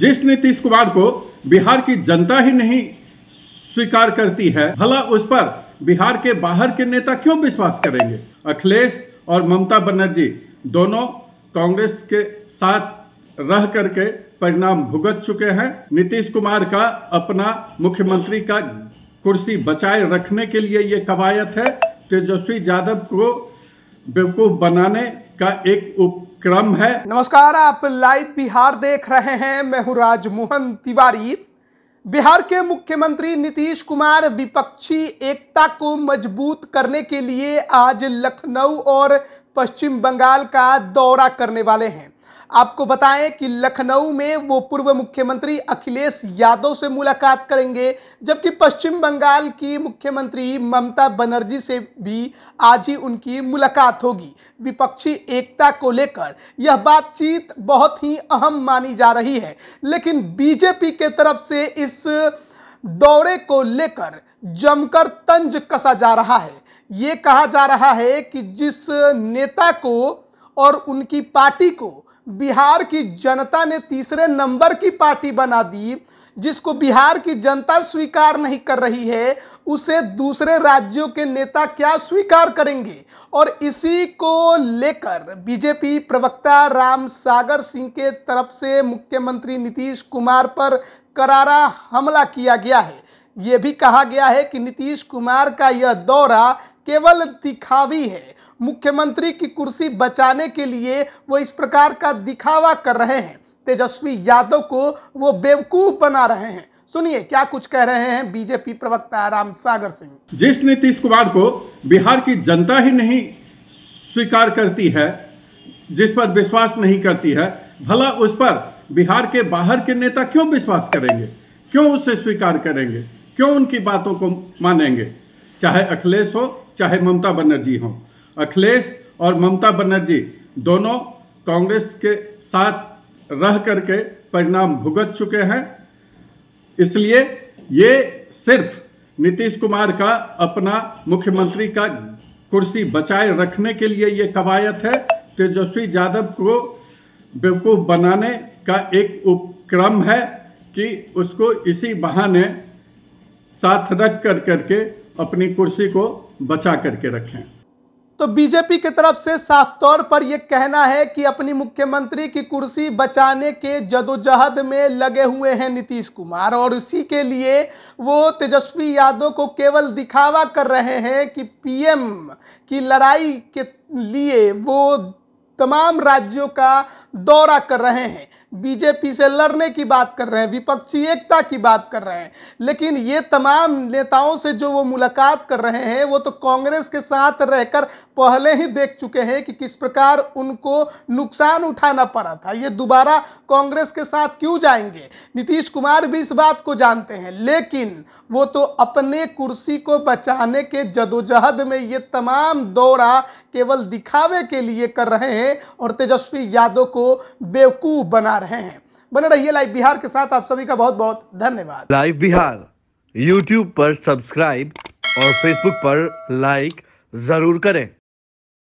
जिस नीतीश कुमार को बिहार की जनता ही नहीं स्वीकार करती है भला उस पर बिहार के बाहर के नेता क्यों विश्वास करेंगे अखिलेश और ममता बनर्जी दोनों कांग्रेस के साथ रह करके परिणाम भुगत चुके हैं नीतीश कुमार का अपना मुख्यमंत्री का कुर्सी बचाए रखने के लिए ये कवायत है तेजस्वी यादव को बेवकूफ बनाने का एक उप क्रम है नमस्कार आप लाइव बिहार देख रहे हैं मैं हूँ राजमोहन तिवारी बिहार के मुख्यमंत्री नीतीश कुमार विपक्षी एकता को मजबूत करने के लिए आज लखनऊ और पश्चिम बंगाल का दौरा करने वाले हैं आपको बताएं कि लखनऊ में वो पूर्व मुख्यमंत्री अखिलेश यादव से मुलाकात करेंगे जबकि पश्चिम बंगाल की मुख्यमंत्री ममता बनर्जी से भी आज ही उनकी मुलाकात होगी विपक्षी एकता को लेकर यह बातचीत बहुत ही अहम मानी जा रही है लेकिन बीजेपी के तरफ से इस दौरे को लेकर जमकर तंज कसा जा रहा है ये कहा जा रहा है कि जिस नेता को और उनकी पार्टी को बिहार की जनता ने तीसरे नंबर की पार्टी बना दी जिसको बिहार की जनता स्वीकार नहीं कर रही है उसे दूसरे राज्यों के नेता क्या स्वीकार करेंगे और इसी को लेकर बीजेपी प्रवक्ता राम सागर सिंह के तरफ से मुख्यमंत्री नीतीश कुमार पर करारा हमला किया गया है ये भी कहा गया है कि नीतीश कुमार का यह दौरा केवल दिखावी है मुख्यमंत्री की कुर्सी बचाने के लिए वो इस प्रकार का दिखावा कर रहे हैं तेजस्वी यादव को वो बेवकूफ बना रहे हैं सुनिए क्या कुछ कह रहे हैं बीजेपी प्रवक्ता राम सागर सिंह जिस नीतीश कुमार को बिहार की जनता ही नहीं स्वीकार करती है जिस पर विश्वास नहीं करती है भला उस पर बिहार के बाहर के नेता क्यों विश्वास करेंगे क्यों उसे स्वीकार करेंगे क्यों उनकी बातों को मानेंगे चाहे अखिलेश हो चाहे ममता बनर्जी हो अखिलेश और ममता बनर्जी दोनों कांग्रेस के साथ रह करके परिणाम भुगत चुके हैं इसलिए ये सिर्फ नीतीश कुमार का अपना मुख्यमंत्री का कुर्सी बचाए रखने के लिए ये कवायद है तेजस्वी यादव को बेवकूफ़ बनाने का एक उपक्रम है कि उसको इसी बहाने साथ रख कर करके अपनी कुर्सी को बचा करके रखें तो बीजेपी की तरफ से साफ तौर पर यह कहना है कि अपनी मुख्यमंत्री की कुर्सी बचाने के जदोजहद में लगे हुए हैं नीतीश कुमार और इसी के लिए वो तेजस्वी यादव को केवल दिखावा कर रहे हैं कि पीएम की लड़ाई के लिए वो तमाम राज्यों का दौरा कर रहे हैं बीजेपी से लड़ने की बात कर रहे हैं विपक्षी एकता की बात कर रहे हैं लेकिन ये तमाम नेताओं से जो वो मुलाकात कर रहे हैं वो तो कांग्रेस के साथ रहकर पहले ही देख चुके हैं कि किस प्रकार उनको नुकसान उठाना पड़ा था ये दोबारा कांग्रेस के साथ क्यों जाएंगे नीतीश कुमार भी इस बात को जानते हैं लेकिन वो तो अपने कुर्सी को बचाने के जदोजहद में ये तमाम दौरा केवल दिखावे के लिए कर रहे हैं और तेजस्वी यादव को बेवकूफ़ बना रहे हैं बने रहिए लाइव बिहार के साथ आप सभी का बहुत बहुत धन्यवाद लाइव बिहार यूट्यूब पर सब्सक्राइब और फेसबुक पर लाइक जरूर करें